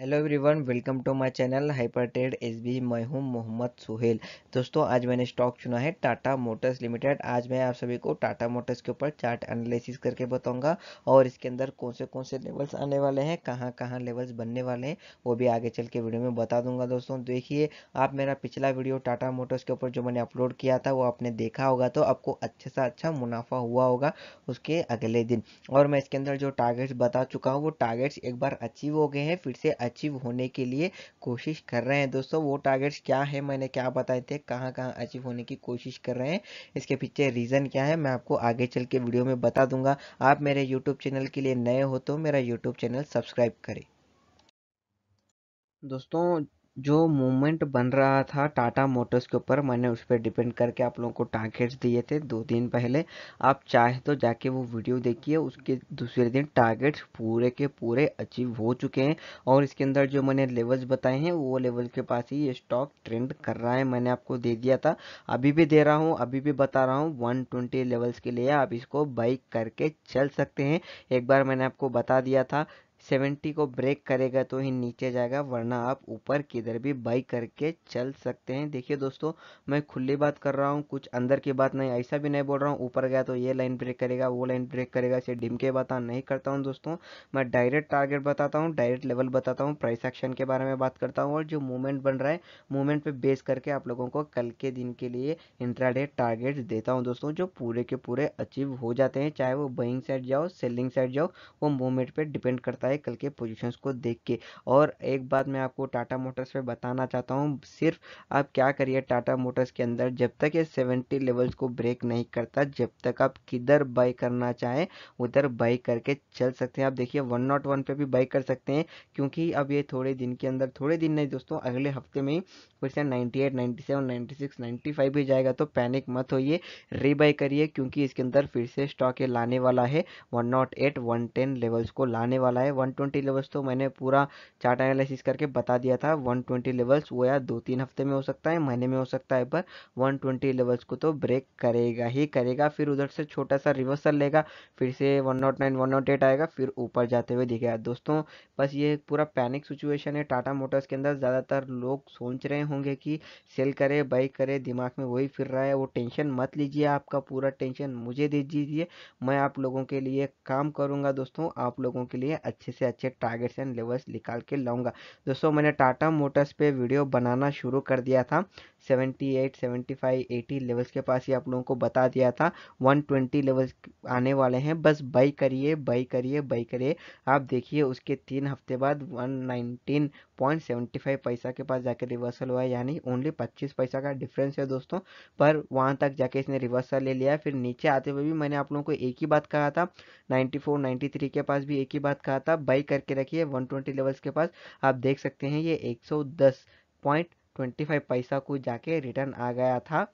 hello everyone welcome to my channel hyper trade S B मैं हूं मोहम्मद सुहेल दोस्तों आज मैंने स्टॉक चुना है टाटा मोटर्स लिमिटेड आज मैं आप सभी को टाटा मोटर्स के ऊपर चार्ट एनालिसिस करके बताऊंगा और इसके अंदर कौन से कौन से लेवल्स आने वाले हैं कहां कहां लेवल्स बनने वाले हैं वो भी आगे चल के वीडियो में बता दूंगा दोस्तों देखिए आप मेरा पिछला वीडियो टाटा मोटर्स के ऊपर जो मैंने अपलोड किया था वो आपने देखा होगा तो आपको अच्छे से अच्छा मुनाफा हुआ होगा उसके अगले दिन और मैं इसके अंदर जो टारगेट्स बता चुका हूँ वो टारगेट्स एक बार अचीव हो गए हैं फिर से अचीव होने के लिए कोशिश कर रहे हैं दोस्तों वो टारगेट्स क्या है मैंने क्या बताए थे कहाँ कहाँ अचीव होने की कोशिश कर रहे हैं इसके पीछे रीज़न क्या है मैं आपको आगे चल के वीडियो में बता दूंगा आप मेरे यूट्यूब चैनल के लिए नए हो तो मेरा यूट्यूब चैनल सब्सक्राइब करें दोस्तों जो मूवमेंट बन रहा था टाटा मोटर्स के ऊपर मैंने उस पर डिपेंड करके आप लोगों को टारगेट्स दिए थे दो दिन पहले आप चाहे तो जाके वो वीडियो देखिए उसके दूसरे दिन टारगेट्स पूरे के पूरे अचीव हो चुके हैं और इसके अंदर जो मैंने लेवल्स बताए हैं वो लेवल के पास ही ये स्टॉक ट्रेंड कर रहा है मैंने आपको दे दिया था अभी भी दे रहा हूँ अभी भी बता रहा हूँ वन लेवल्स के लिए आप इसको बाइक करके चल सकते हैं एक बार मैंने आपको बता दिया था सेवेंटी को ब्रेक करेगा तो ही नीचे जाएगा वरना आप ऊपर किधर भी बाई करके चल सकते हैं देखिए दोस्तों मैं खुली बात कर रहा हूँ कुछ अंदर की बात नहीं ऐसा भी नहीं बोल रहा हूँ ऊपर गया तो ये लाइन ब्रेक करेगा वो लाइन ब्रेक करेगा इसे डिम के बता नहीं करता हूँ दोस्तों मैं डायरेक्ट टारगेट बताता हूँ डायरेक्ट लेवल बताता हूँ प्राइस एक्शन के बारे में बात करता हूँ और जो मूवमेंट बन रहा है मूवमेंट पर बेस करके आप लोगों को कल के दिन के लिए इंट्राडे टारगेट देता हूँ दोस्तों जो पूरे के पूरे अचीव हो जाते हैं चाहे वो बाइंग साइड जाओ सेलिंग साइड जाओ वो मूवमेंट पर डिपेंड करता सकता है कल के पोजीशंस को देख के और एक बात मैं आपको टाटा मोटर्स पे बताना चाहता हूँ सिर्फ आप क्या करिए टाटा मोटर्स के अंदर जब तक ये सेवेंटी लेवल्स को ब्रेक नहीं करता जब तक आप किधर बाई करना चाहें उधर बाई करके चल सकते हैं आप देखिए वन नॉट वन पे भी बाई कर सकते हैं क्योंकि अब ये थोड़े दिन के अंदर थोड़े दिन नहीं दोस्तों अगले हफ्ते में फिर से ninety eight ninety seven ninety six ninety five भी जाएगा तो पैनिक मत होइए रीबाई करिए क्योंकि इसके अंदर फिर से स्टॉक ये लाने वाला है one nought eight one ten levels को लाने वाला है 120 लेवल्स तो मैंने पूरा चार्ट एनालिसिस करके बता दिया था 120 लेवल्स वो या दो तीन हफ्ते में हो सकता है महीने में हो सकता है पर 120 लेवल्स को तो ब्रेक करेगा ही करेगा फिर उधर से छोटा सा रिवर्सल लेगा फिर से 109 108 आएगा फिर ऊपर जाते हुए दिखेगा दोस्तों बस ये पूरा पैनिक सिचुएशन है टाटा मोटर्स के अंदर ज़्यादातर लोग सोच रहे होंगे कि सेल करे बाई करे दिमाग में वही फिर रहा है वो टेंशन मत लीजिए आपका पूरा टेंशन मुझे दे दीजिए मैं आप लोगों के लिए काम करूँगा दोस्तों आप लोगों के लिए अच्छे अच्छे से अच्छे टारगेट्स एंड लेवल्स निकाल के लाऊंगा दोस्तों मैंने टाटा मोटर्स पे वीडियो बनाना शुरू कर दिया था 78, 75, 80 लेवल्स के पास ही आप लोगों को बता दिया था 120 लेवल्स आने वाले हैं बस बाई करिए बाई करिए बाई करिए आप देखिए उसके तीन हफ्ते बाद 119.75 पैसा के पास जाके रिवर्सल हुआ है यानी ओनली 25 पैसा का डिफरेंस है दोस्तों पर वहाँ तक जाके इसने रिवर्सल ले लिया फिर नीचे आते हुए भी मैंने आप लोगों को एक ही बात कहा था 94, 93 के पास भी एक ही बात कहा था आप बाई करके रखिए वन ट्वेंटी लेवल्स के पास आप देख सकते हैं ये एक सौ दस पॉइंट ट्वेंटी फाइव पैसा को जाके रिटर्न आ गया था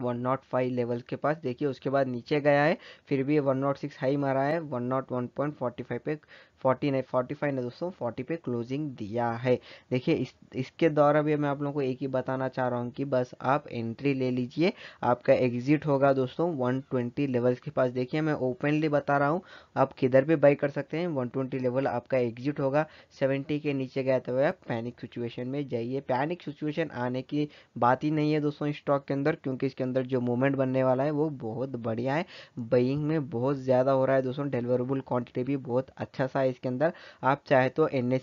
वन नॉट फाइव लेवल के पास देखिए उसके बाद नीचे गया है फिर भी वन नॉट सिक्स हाई मारा है one nought one point forty five पे फोर्टी नाइन फोर्टी फाइव ने दोस्तों फोर्टी पे क्लोजिंग दिया है देखिए इस इसके द्वारा भी मैं आप लोगों को एक ही बताना चाह रहा हूँ कि बस आप एंट्री ले लीजिए आपका एग्जिट होगा दोस्तों वन ट्वेंटी लेवल्स के पास देखिए मैं ओपनली बता रहा हूँ आप किधर भी बाई कर सकते हैं वन ट्वेंटी लेवल आपका एग्जिट होगा सेवेंटी के नीचे गया तो आप पैनिक सिचुएशन में जाइए पैनिक सिचुएशन आने की बात ही नहीं है दोस्तों स्टॉक के अंदर क्योंकि इसके अंदर जो मूवमेंट बनने वाला है वो बहुत बढ़िया है बइंग में बहुत ज़्यादा हो रहा है दोस्तों डिलिवरेबल क्वान्टिटी भी बहुत अच्छा सा है इसके अंदर आप चाहे तो एन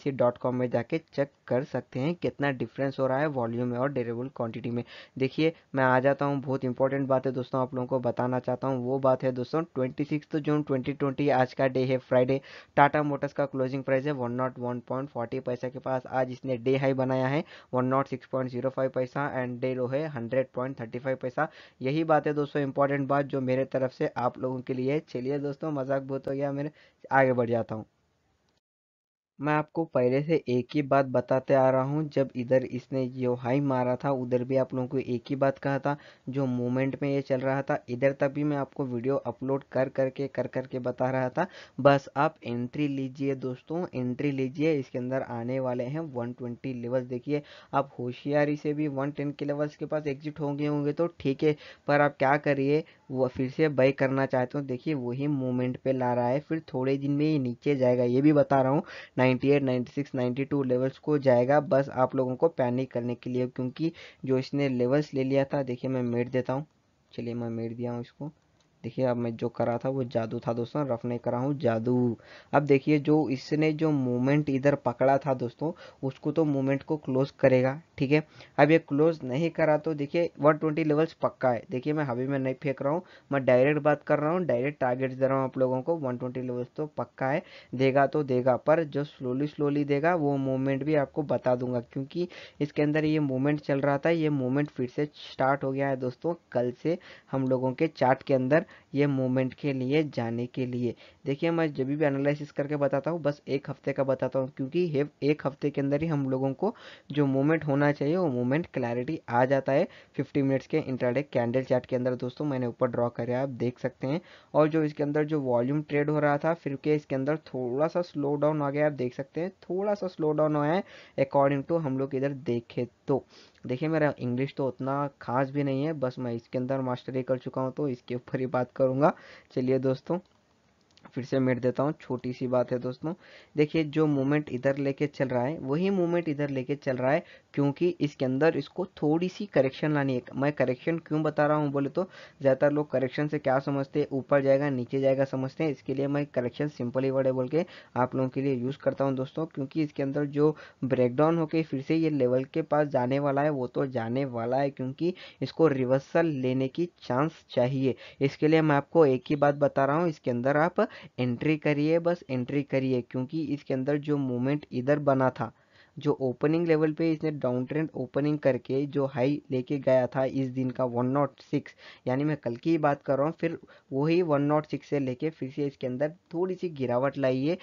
में जाके चेक कर सकते हैं कितना डिफरेंस हो रहा है वॉल्यूम में और डेरेबल क्वांटिटी में देखिए मैं आ जाता हूँ बहुत इंपॉर्टेंट बात है दोस्तों आप लोगों को बताना चाहता हूँ वो बात है दोस्तों ट्वेंटी जून ट्वेंटी आज का डे है फ्राइडे टाटा मोटर्स का क्लोजिंग प्राइस है वन oh पैसा के पास आज इसने डे हाई बनाया है वन oh पैसा एंड डे लो है हंड्रेड पैसा यही बात है दोस्तों इंपॉर्टेंट बात जो मेरे तरफ से आप लोगों के लिए चलिए दोस्तों मजाक बहुत हो गया मेरे आगे बढ़ जाता हूँ मैं आपको पहले से एक ही बात बताते आ रहा हूँ जब इधर इसने जो हाई मारा था उधर भी आप लोगों को एक ही बात कहा था जो मोमेंट में ये चल रहा था इधर तक भी मैं आपको वीडियो अपलोड कर करके कर करके बता रहा था बस आप एंट्री लीजिए दोस्तों एंट्री लीजिए इसके अंदर आने वाले हैं 120 लेवल्स देखिए आप होशियारी से भी टेन के लेवल्स के पास एग्जिट होंगे होंगे तो ठीक है पर आप क्या करिए वो फिर से बाई करना चाहते हो देखिए वही मोमेंट पर ला रहा है फिर थोड़े दिन में ये नीचे जाएगा ये भी बता रहा हूँ 98 96 92 लेवल्स को जाएगा बस आप लोगों को पैनिक करने के लिए क्योंकि जो इसने लेवल्स ले लिया था देखिए मैं मेट देता हूँ चलिए मैं मेट दिया हूँ इसको देखिए अब मैं जो करा था वो जादू था दोस्तों रफ नहीं करा हूँ जादू अब देखिए जो इसने जो मूवमेंट इधर पकड़ा था दोस्तों उसको तो मूवमेंट को क्लोज करेगा ठीक है अब ये क्लोज नहीं करा तो देखिए 120 लेवल्स पक्का है देखिए मैं हवे में नहीं फेंक रहा हूँ मैं डायरेक्ट बात कर रहा हूँ डायरेक्ट टारगेट दे रहा हूँ आप लोगों को ट्वेंटी लेवल्स तो पक्का है देगा तो देगा पर जो स्लोली स्लोली देगा वो मूवमेंट भी आपको बता दूंगा क्योंकि इसके अंदर ये मूवमेंट चल रहा था ये मूवमेंट फिर से स्टार्ट हो गया है दोस्तों कल से हम लोगों के चार्ट के अंदर ये मूवमेंट के लिए जाने के लिए देखिए मैं जब भी एनालिसिस करके बताता हूँ बस एक हफ्ते का बताता हूँ क्योंकि एक हफ्ते के अंदर ही हम लोगों को जो मूवमेंट होना चाहिए वो मूवमेंट क्लैरिटी आ जाता है फिफ्टी मिनट्स के इंटरडे कैंडल चार्ट के अंदर दोस्तों मैंने ऊपर ड्रॉ करे आप देख सकते हैं और जो इसके अंदर जो वॉल्यूम ट्रेड हो रहा था फिर के इसके अंदर थोड़ा सा स्लो डाउन आ गया आप देख सकते हैं थोड़ा सा स्लो डाउन आया है अकॉर्डिंग टू हम लोग इधर देखे तो देखिए मेरा इंग्लिश तो उतना ख़ास भी नहीं है बस मैं इसके अंदर मास्टरी कर चुका हूँ तो इसके ऊपर ही बात करूँगा चलिए दोस्तों फिर से मिट देता हूँ छोटी सी बात है दोस्तों देखिए जो मूवमेंट इधर लेके चल रहा है वही मूवमेंट इधर लेके चल रहा है क्योंकि इसके अंदर इसको थोड़ी सी करेक्शन लानी है मैं करेक्शन क्यों बता रहा हूँ बोले तो ज़्यादातर लोग करेक्शन से क्या समझते हैं ऊपर जाएगा नीचे जाएगा समझते हैं इसके लिए मैं करेक्शन सिंपली वर्ड है बोल के आप लोगों के लिए यूज़ करता हूँ दोस्तों क्योंकि इसके अंदर जो ब्रेकडाउन होकर फिर से ये लेवल के पास जाने वाला है वो तो जाने वाला है क्योंकि इसको रिवर्सल लेने की चांस चाहिए इसके लिए मैं आपको एक ही बात बता रहा हूँ इसके अंदर आप एंट्री करिए बस एंट्री करिए क्योंकि इसके अंदर जो मूवमेंट इधर बना था जो ओपनिंग लेवल पे इसने डाउन ट्रेंड ओपनिंग करके जो हाई लेके गया था इस दिन का वन नॉट सिक्स यानी मैं कल की ही बात कर रहा हूँ फिर वही वन नॉट सिक्स से लेके फिर से इसके अंदर थोड़ी सी गिरावट लाई है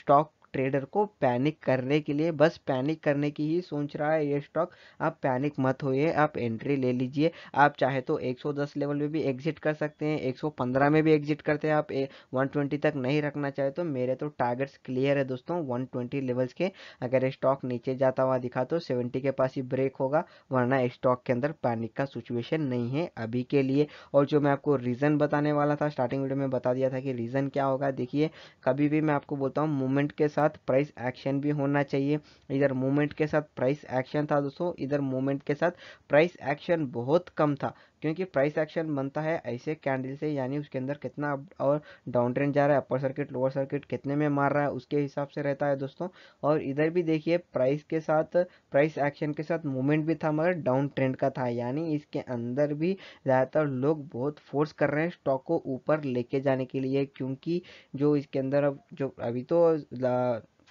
स्टॉक ट्रेडर को पैनिक करने के लिए बस पैनिक करने की ही सोच रहा है ये स्टॉक आप पैनिक मत होइए आप एंट्री ले लीजिए आप चाहे तो 110 लेवल में भी एग्जिट कर सकते हैं 115 में भी एग्जिट करते हैं आप 120 तक नहीं रखना चाहे तो मेरे तो टारगेट्स क्लियर है दोस्तों वन लेवल्स के अगर स्टॉक नीचे जाता हुआ दिखा तो सेवेंटी के पास ही ब्रेक होगा वरना स्टॉक के अंदर पैनिक का सिचुएशन नहीं है अभी के लिए और जो मैं आपको रीज़न बताने वाला था स्टार्टिंग वीडियो में बता दिया था कि रीज़न क्या होगा देखिए कभी भी मैं आपको बोलता हूँ मूवमेंट के साथ साथ प्राइस एक्शन भी होना चाहिए इधर मूवमेंट के साथ प्राइस एक्शन था दोस्तों इधर मूवमेंट के साथ प्राइस एक्शन बहुत कम था क्योंकि प्राइस एक्शन बनता है ऐसे कैंडल से यानी उसके अंदर कितना और डाउन ट्रेंड जा रहा है अपर सर्किट लोअर सर्किट कितने में मार रहा है उसके हिसाब से रहता है दोस्तों और इधर भी देखिए प्राइस के साथ प्राइस एक्शन के साथ मूवमेंट भी था मगर डाउन ट्रेंड का था यानी इसके अंदर भी ज़्यादातर लोग बहुत फोर्स कर रहे हैं स्टॉक को ऊपर लेके जाने के लिए क्योंकि जो इसके अंदर अब जो अभी तो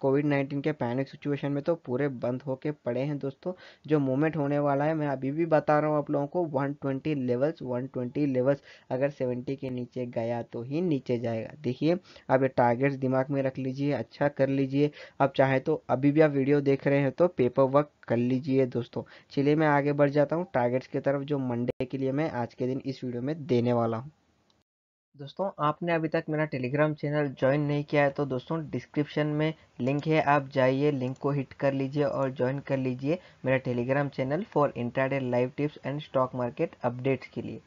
कोविड नाइन्टीन के पैनिक सिचुएशन में तो पूरे बंद होके पड़े हैं दोस्तों जो मूवमेंट होने वाला है मैं अभी भी बता रहा हूँ आप लोगों को 120 लेवल्स 120 लेवल्स अगर 70 के नीचे गया तो ही नीचे जाएगा देखिए आप ये टारगेट्स दिमाग में रख लीजिए अच्छा कर लीजिए आप चाहे तो अभी भी आप वीडियो देख रहे हैं तो पेपर वर्क कर लीजिए दोस्तों चलिए मैं आगे बढ़ जाता हूँ टारगेट्स की तरफ जो मंडे के लिए मैं आज के दिन इस वीडियो में देने वाला हूँ दोस्तों आपने अभी तक मेरा टेलीग्राम चैनल ज्वाइन नहीं किया है तो दोस्तों डिस्क्रिप्शन में लिंक है आप जाइए लिंक को हिट कर लीजिए और ज्वाइन कर लीजिए मेरा Telegram channel for interday live tips and stock market updates के लिए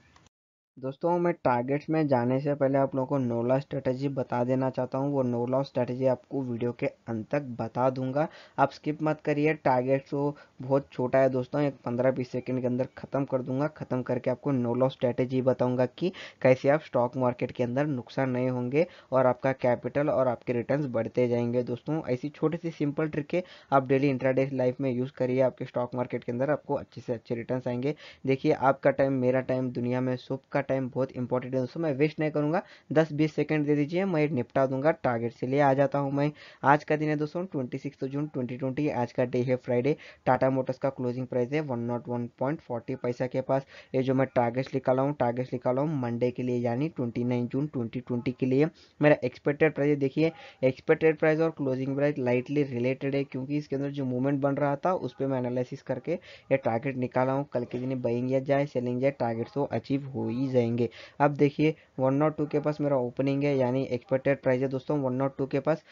दोस्तों मैं टारगेट्स में जाने से पहले आप लोगों को नोला स्ट्रेटजी बता देना चाहता हूँ वो नोला स्ट्रेटजी आपको वीडियो के अंत तक बता दूंगा आप स्किप मत करिए टारगेट्स वो बहुत छोटा है दोस्तों एक पंद्रह बीस सेकंड के अंदर ख़त्म कर दूंगा ख़त्म करके आपको नोला स्ट्रेटजी बताऊँगा कि कैसे आप स्टॉक मार्केट के अंदर नुकसान नहीं होंगे और आपका कैपिटल और आपके रिटर्न बढ़ते जाएंगे दोस्तों ऐसी छोटी सी सिंपल ट्रिके आप डेली इंट्राडे लाइफ में यूज़ करिए आपके स्टॉक मार्केट के अंदर आपको अच्छे से अच्छे रिटर्न आएंगे देखिए आपका टाइम मेरा टाइम दुनिया में सुबह का टाइम बहुत इंपॉर्टेंट है दोस्तों मैं वेस्ट नहीं करूँगा दस बीस सेकेंड दे दीजिए मैं निपटा दूंगा टारगेट से ले आ जाता हूं मैं आज का दिन है दोस्तों twenty six June twenty twenty आज का डे है फ्राइडे टाटा मोटर्स का क्लोजिंग प्राइस है वन पैसा oh के पास ये जो मैं टारगेट्स निकाला हूँ टारगेट्स निकाला हूँ मंडे के लिए यानी twenty nine June twenty twenty के लिए मेरा एक्सपेक्टेड प्राइस देखिए एक्सपेक्टेड प्राइस और क्लोजिंग प्राइस लाइटली रिलेटेड है क्योंकि इसके अंदर जो मूवमेंट बन रहा था उस पर मैं एनालिसिस करके ये टारगेट निकाला हूँ कल के दिन बइंग या जाए सेलिंग जाए टारगेट्स वो अचीव हो ही जाए जाएंगे अब देखिए वन नॉट टू के पास मेरा ओपनिंग है यानी एक्सपेक्टेड प्राइस है दोस्तों वन नॉट टू के पास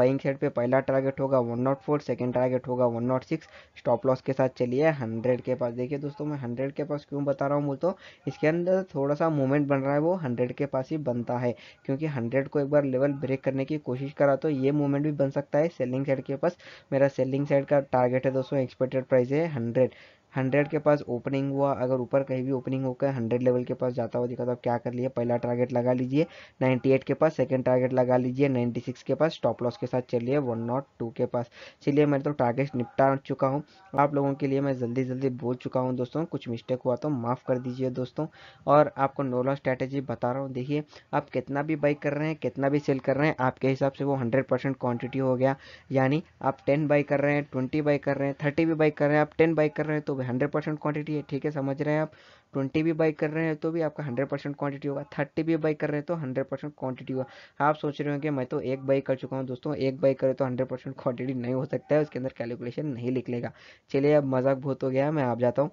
बाइंग साइड पे पहला टारगेट होगा one nought four second target होगा one nought six stop loss के साथ चलिए हंड्रेड के पास देखिए दोस्तों मैं हंड्रेड के पास क्यों बता रहा हूँ बोलते इसके अंदर थोड़ा सा मूवमेंट बन रहा है वो हंड्रेड के पास ही बनता है क्योंकि हंड्रेड को एक बार लेवल ब्रेक करने की कोशिश करा तो ये मूवमेंट भी बन सकता है सेलिंग साइड के पास मेरा सेलिंग साइड का टारगेट है दोस्तों एक्सपेक्टेड प्राइस है हंड्रेड हंड्रेड के पास ओपनिंग हुआ अगर ऊपर कहीं भी ओपनिंग होकर हंड्रेड लेवल के पास जाता हुआ दिखा तो आप क्या कर लिए पहला टारगेट लगा लीजिए नाइन्टी एट के पास सेकेंड टारगेट लगा लीजिए नाइन्टी सिक्स के पास स्टॉप लॉस के साथ चलिए वन नॉट टू के पास चलिए मैं तो टारगेट निपटा चुका हूँ आप लोगों के लिए मैं जल्दी जल्दी बोल चुका हूँ दोस्तों कुछ मिस्टेक हुआ तो माफ़ कर दीजिए दोस्तों और आपको नो स्ट्रैटेजी बता रहा हूँ देखिए आप कितना भी बाई कर रहे हैं कितना भी सेल कर रहे हैं आपके हिसाब से वो हंड्रेड परसेंट क्वान्टिटी हो गया यानी आप टेन बाई कर रहे हैं ट्वेंटी बाई कर रहे हैं थर्टी भी बाई कर रहे हैं आप टेन बाई कर रहे हैं तो भी हंड्रेड परसेंट क्वान्टिटी है ठीक है समझ रहे हैं आप ट्वेंटी भी बाई कर रहे हैं तो भी आपका हंड्रेड परसेंट क्वान्टिटी होगा थर्टी भी बाई कर रहे हैं तो हंड्रेड परसेंट क्वान्टिटी होगा आप सोच रहे हो कि मैं तो एक बाई कर चुका हूँ दोस्तों एक बाई करें तो हंड्रेड परसेंट क्वान्टिटी नहीं हो सकता है उसके अंदर कैलकुलेशन नहीं निकलेगा चलिए अब मजाक बहुत हो गया मैं आप जाता हूँ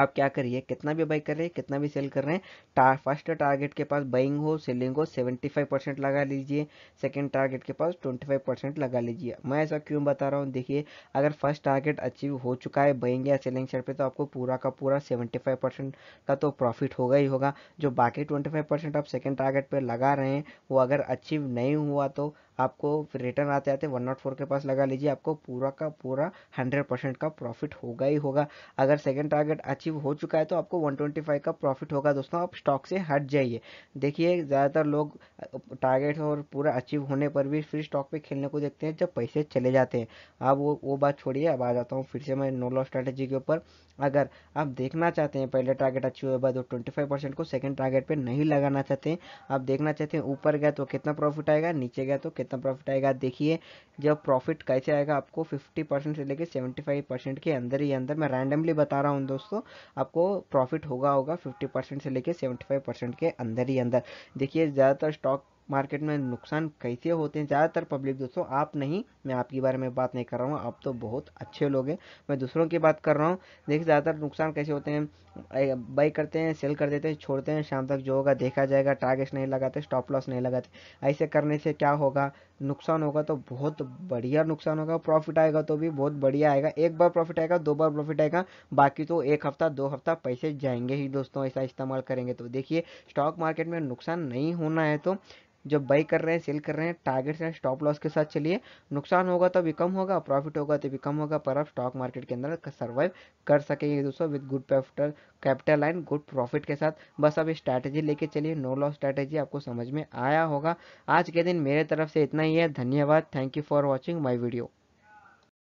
आप क्या करिए कितना भी बाई कर रहे हैं कितना भी सेल कर रहे हैं टा, फर्स्ट टारगेट के पास बाइंग हो सेलिंग हो 75 परसेंट लगा लीजिए सेकंड टारगेट के पास 25 परसेंट लगा लीजिए मैं ऐसा क्यों बता रहा हूँ देखिए अगर फर्स्ट टारगेट अचीव हो चुका है बाइंग या सेलिंग शेयर पे तो आपको पूरा का पूरा सेवेंटी परसेंट का तो प्रॉफिट होगा ही होगा जो बाकी ट्वेंटी आप सेकेंड टारगेट पर लगा रहे हैं वो अगर अचीव नहीं हुआ तो आपको रिटर्न आते आते वन नॉट फोर के पास लगा लीजिए आपको पूरा का पूरा हंड्रेड परसेंट का प्रॉफिट होगा ही होगा अगर सेकेंड टारगेट अचीव हो चुका है तो आपको वन ट्वेंटी फाइव का प्रॉफिट होगा दोस्तों आप स्टॉक से हट जाइए देखिए ज़्यादातर लोग टारगेट और पूरा अचीव होने पर भी फिर स्टॉक पे खेलने को देखते हैं जब पैसे चले जाते हैं आप वो वो बात छोड़िए अब आ जाता हूँ फिर से मैं नो लॉ स्ट्रैटेजी के ऊपर अगर आप देखना चाहते हैं पहले टारगेट अच्छी हुआ बाद ट्वेंटी फाइव परसेंट को सेकंड टारगेट पे नहीं लगाना चाहते हैं आप देखना चाहते हैं ऊपर गया तो कितना प्रॉफिट आएगा नीचे गया तो कितना प्रॉफिट आएगा देखिए जब प्रॉफिट कैसे आएगा आपको फिफ्टी परसेंट से लेकर सेवेंटी फाइव परसेंट के अंदर ही अंदर मैं रैंडमली बता रहा हूँ दोस्तों आपको प्रॉफिट होगा होगा फिफ्टी परसेंट से लेकर सेवेंटी फाइव परसेंट के अंदर ही अंदर देखिए ज़्यादातर स्टॉक मार्केट में नुकसान कैसे होते हैं ज़्यादातर पब्लिक दोस्तों आप नहीं मैं आपके बारे में बात नहीं कर रहा हूँ आप तो बहुत अच्छे लोग हैं मैं दूसरों की बात कर रहा हूँ देखिए ज़्यादातर नुकसान कैसे होते हैं बाई करते हैं सेल कर देते हैं छोड़ते हैं शाम तक जो होगा देखा जाएगा टारगेट नहीं लगाते स्टॉप लॉस नहीं लगाते ऐसे करने से क्या होगा नुकसान होगा तो बहुत बढ़िया नुकसान होगा प्रॉफिट आएगा तो भी बहुत बढ़िया आएगा एक बार प्रॉफिट आएगा दो बार प्रॉफिट आएगा बाकी तो एक हफ्ता दो हफ्ता पैसे जाएंगे ही दोस्तों ऐसा इस्तेमाल करेंगे तो देखिए स्टॉक मार्केट में नुकसान नहीं होना है तो जब बाई कर रहे हैं सेल कर रहे हैं टारगेट से स्टॉप लॉस के साथ चलिए नुकसान होगा तो भी कम होगा प्रॉफिट होगा तो भी कम होगा पर आप स्टॉक मार्केट के अंदर सर्वाइव कर सकेंगे दोस्तों with good capital capital and good profit के साथ बस अब स्ट्रैटेजी लेके चलिए नो लॉस स्ट्रैटेजी आपको समझ में आया होगा आज के दिन मेरे तरफ से इतना इतना ही है धन्यवाद thank you for watching my video